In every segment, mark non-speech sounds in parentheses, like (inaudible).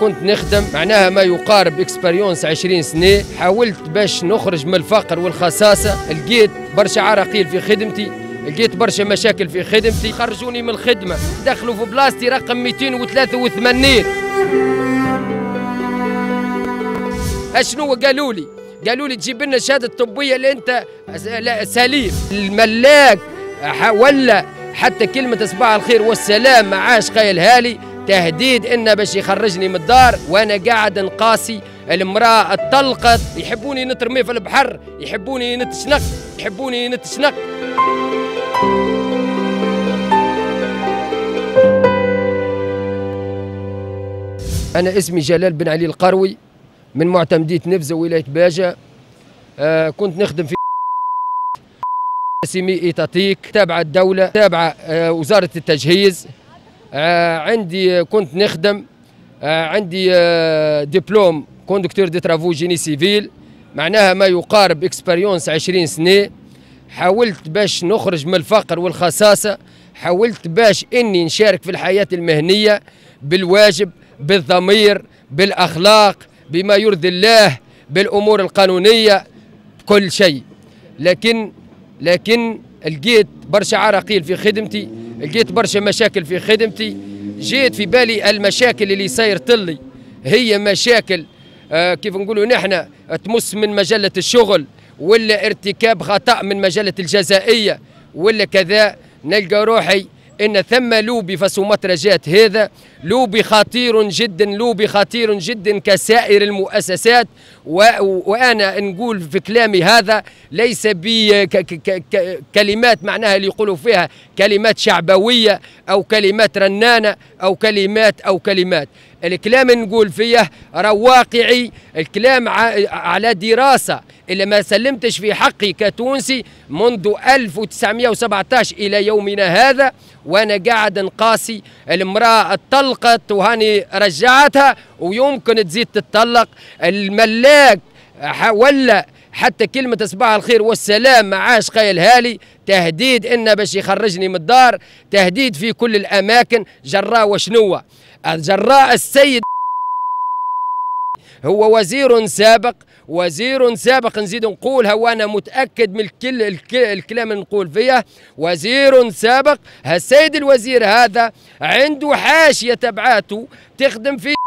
كنت نخدم معناها ما يقارب اكسبيريونس 20 سنه حاولت باش نخرج من الفقر والخصاصه لقيت برشا عراقيل في خدمتي لقيت برشا مشاكل في خدمتي خرجوني من الخدمه دخلوا في بلاستي رقم 283 اشنو قالوا لي قالوا لي تجيب لنا شهاده طبيه اللي انت سليم الملاك ولا حتى كلمه صباح الخير والسلام ما عاش قايلها لي تهديد انه باش يخرجني من الدار وانا قاعد نقاسي المراه اتطلقت يحبوني نترمي في البحر يحبوني نتشنق يحبوني نتشنق انا اسمي جلال بن علي القروي من معتمدية نفزة ولاية باجة آه كنت نخدم في سيمي إيتاتيك تابعة الدولة تابعة آه وزارة التجهيز آه، عندي كنت نخدم آه، عندي آه، دبلوم كوندكتور دي ترافو جيني سيفيل معناها ما يقارب اكسبيريونس 20 سنه حاولت باش نخرج من الفقر والخصاصه حاولت باش اني نشارك في الحياه المهنيه بالواجب بالضمير بالاخلاق بما يرضي الله بالامور القانونيه كل شيء لكن لكن لقيت برشا عراقيل في خدمتي لقيت برشا مشاكل في خدمتي جيت في بالي المشاكل اللي صاير تلي هي مشاكل آه كيف نقولوا نحن تمس من مجله الشغل ولا ارتكاب خطا من مجله الجزائيه ولا كذا نلقى روحي ان ثم لوبي فسومطرة جات هذا لوبي خطير جدا لوبي خطير جدا كسائر المؤسسات وانا نقول في كلامي هذا ليس بكلمات معناها اللي يقولوا فيها كلمات شعبويه او كلمات رنانه او كلمات او كلمات الكلام نقول فيه راه واقعي الكلام على دراسه اللي ما سلمتش في حقي كتونسي منذ 1917 الى يومنا هذا وانا قاعد نقاسي المراه الطلقه طلقت وهاني رجعتها ويمكن تزيد تتطلق الملاك ولا حتى كلمة صباح الخير والسلام ما عاش قايلها تهديد إنه باش يخرجني من الدار تهديد في كل الأماكن جراء وشنوة جراء السيد هو وزير سابق وزير سابق نزيد نقولها وانا متاكد من الكل الكلام اللي نقول فيه وزير سابق السيد الوزير هذا عنده حاشيه تبعاته تخدم في (laughs)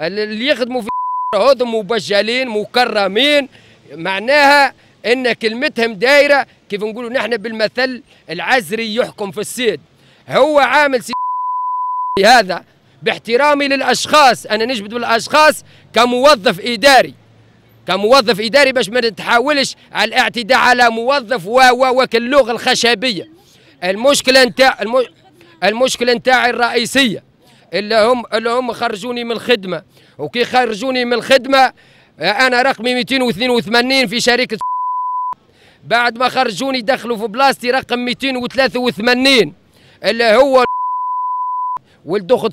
اللي يخدموا في (laughs) هذم مبجلين مكرمين معناها ان كلمتهم دايره كيف نقولوا نحن بالمثل العزري يحكم في السيد هو عامل سي (laughs) هذا باحترامي للاشخاص انا نجبد بالاشخاص كموظف اداري كموظف اداري باش ما نتحاولش على الاعتداء على موظف و و وكاللغه الخشبيه المشكله نتاع المشكله نتاعي الرئيسيه اللي هم اللي هم خرجوني من الخدمه وكي خرجوني من الخدمه انا رقمي 282 في شركه (laughs) بعد ما خرجوني دخلوا في بلاستي رقم 283 اللي هو (laughs) ولد اخت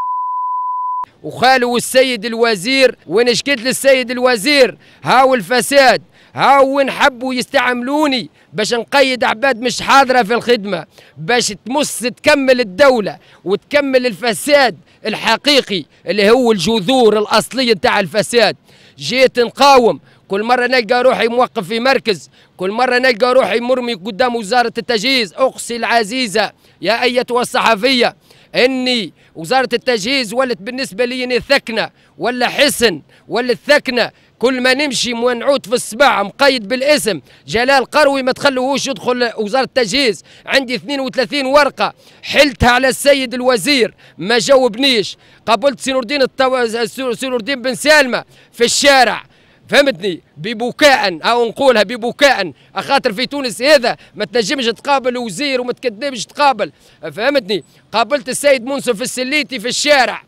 وخالو السيد الوزير وين شكيت للسيد الوزير هاو الفساد هاو وين حبوا يستعملوني باش نقيد عباد مش حاضرة في الخدمة باش تمس تكمل الدولة وتكمل الفساد الحقيقي اللي هو الجذور الأصلية نتاع الفساد جيت نقاوم كل مرة نلقى روحي موقف في مركز كل مرة نلقى روحي مرمي قدام وزارة التجهيز أقسي العزيزة يا أيتها الصحفية اني وزاره التجهيز ولت بالنسبه لي ثكنه ولا حسن ولا الثكنه كل ما نمشي منعوت في الصباع مقيد بالاسم جلال قروي ما تخلوهوش يدخل وزاره التجهيز عندي 32 ورقه حلتها على السيد الوزير ما جاوبنيش قابلت سينوردين الدين الطو... الدين بن سالمه في الشارع فهمتني ببكاء او نقولها ببكاء خاطر في تونس هذا ما تنجمش تقابل وزير وما تكذبش تقابل فهمتني قابلت السيد منصف السليتي في الشارع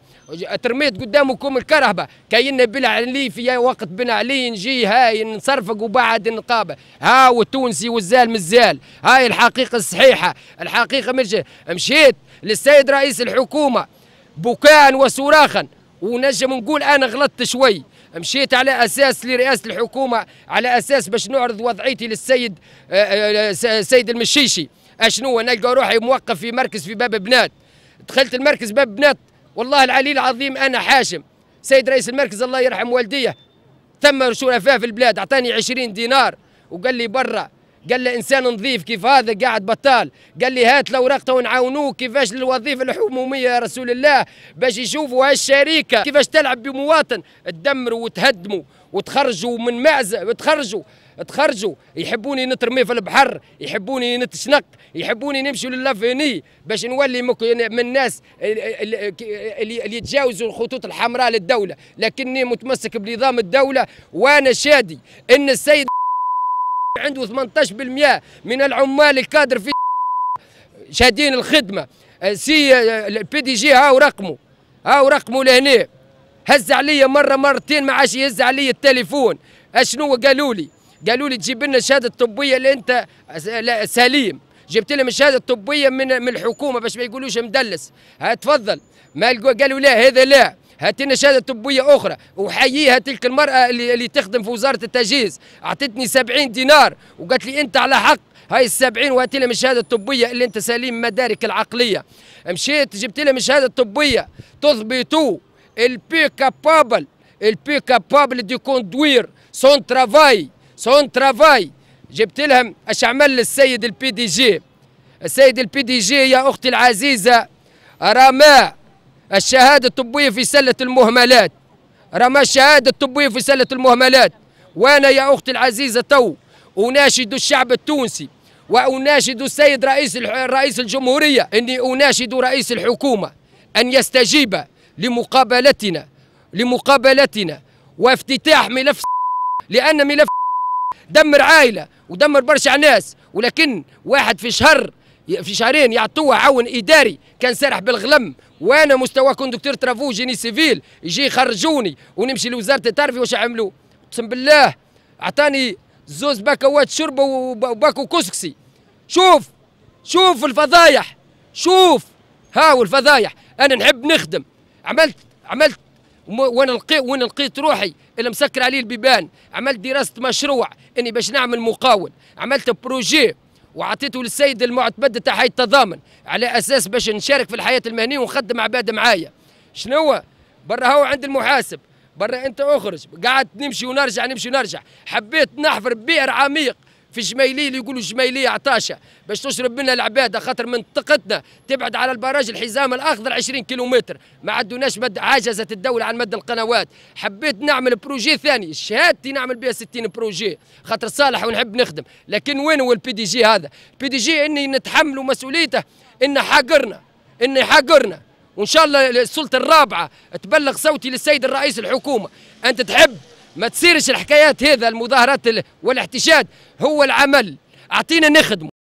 ترميت قدامكم الكرهبه كاين بلا علي في وقت بن علي نجي هاي نصرفق وبعد نقابل ها والتونسي والزال مزال هاي الحقيقه الصحيحه الحقيقه مش مشيت للسيد رئيس الحكومه بكاء وصراخا ونجم نقول انا غلطت شوي مشيت على اساس لرئاسه الحكومه على اساس باش نعرض وضعيتي للسيد آه، آه، سيد المشيشي اشنو نلقى روحي موقف في مركز في باب بنات دخلت المركز باب بنات والله العلي العظيم انا حاشم سيد رئيس المركز الله يرحم والديه ثم شرفاء في البلاد اعطاني 20 دينار وقال لي برا قال لي انسان نظيف كيف هذا قاعد بطال قال لي هات لو رقته ونعاونوه كيفاش للوظيفه الحموميه يا رسول الله باش يشوفوا هالشركه كيفاش تلعب بمواطن تدمروا وتهدموا وتخرجوا من معزه تخرجوا تخرجوا يحبوني نترمي في البحر يحبوني نتشنق يحبوني نمشي للافيني باش نولي من الناس اللي اللي يتجاوزوا الخطوط الحمراء للدوله لكني متمسك بنظام الدوله وانا شادي ان السيد عنده 18% من العمال الكادر في شادين الخدمه آه، سي آه، البي دي جي هاو رقمه هاو رقمه لهنا هز عليا مره مرتين ما عادش يهز عليا التليفون اشنو قالوا لي قالوا لي تجيب لنا الشهاده الطبيه اللي انت سليم جبت لهم الشهاده الطبيه من من الحكومه باش ما يقولوش مدلس ها تفضل ما قالوا لا هذا لا هات شهاده طبيه اخرى وحييها تلك المراه اللي, اللي تخدم في وزاره التجهيز اعطتني 70 دينار وقالت لي انت على حق هاي السبعين وهات لها من الشهاده الطبيه اللي انت سليم مدارك العقليه مشيت جبت لهم الشهاده الطبيه تثبتوا البي كابابل البي كابابل دي كوندوير سون ترافاي سون ترافاي جبت لهم اش عمل السيد البي دي جي السيد البي دي جي يا اختي العزيزه رماه الشهاده الطبيه في سله المهملات رمى الشهاده الطبيه في سله المهملات وانا يا اختي العزيزه تو اناشد الشعب التونسي واناشد السيد رئيس رئيس الجمهوريه اني اناشد رئيس الحكومه ان يستجيب لمقابلتنا لمقابلتنا وافتتاح ملف (laughs) لان ملف (laughs) دمر عائله ودمر برشا ناس ولكن واحد في شهر في شهرين يعطوه عون اداري كان سارح بالغلم وانا مستوى كوندكتور ترافو جيني سيفيل يجي يخرجوني ونمشي لوزاره التعرفي واش عملوا اقسم بالله عطاني زوز باكوات شربه وباكو كسكسي شوف شوف الفضايح شوف هاو الفضايح انا نحب نخدم عملت عملت وانا لقيت وين لقيت روحي اللي مسكر عليه البيبان عملت دراسه مشروع اني باش نعمل مقاول عملت بروجي وعطيته للسيد المعتمد حي التضامن على اساس باش نشارك في الحياه المهنيه ونخدم عباد معايا شنو برا هو عند المحاسب برا انت اخرج قعدت نمشي ونرجع نمشي ونرجع حبيت نحفر بئر عميق في الجميليه اللي يقولوا الجميليه عطاشه باش تشرب منها العباده خاطر منطقتنا تبعد على البراج الحزام الاخضر 20 كيلومتر ما عندوناش مد عجزت الدوله عن مد القنوات حبيت نعمل بروجي ثاني شهادتي نعمل بها 60 بروجي خاطر صالح ونحب نخدم لكن وين هو البي دي جي هذا بي دي جي اني نتحملوا مسؤوليته انه حاقرنا انه حقرنا وان شاء الله السلطه الرابعه تبلغ صوتي للسيد الرئيس الحكومه انت تحب ما تصيرش الحكايات هذا المظاهرات والاحتشاد هو العمل اعطينا نخدم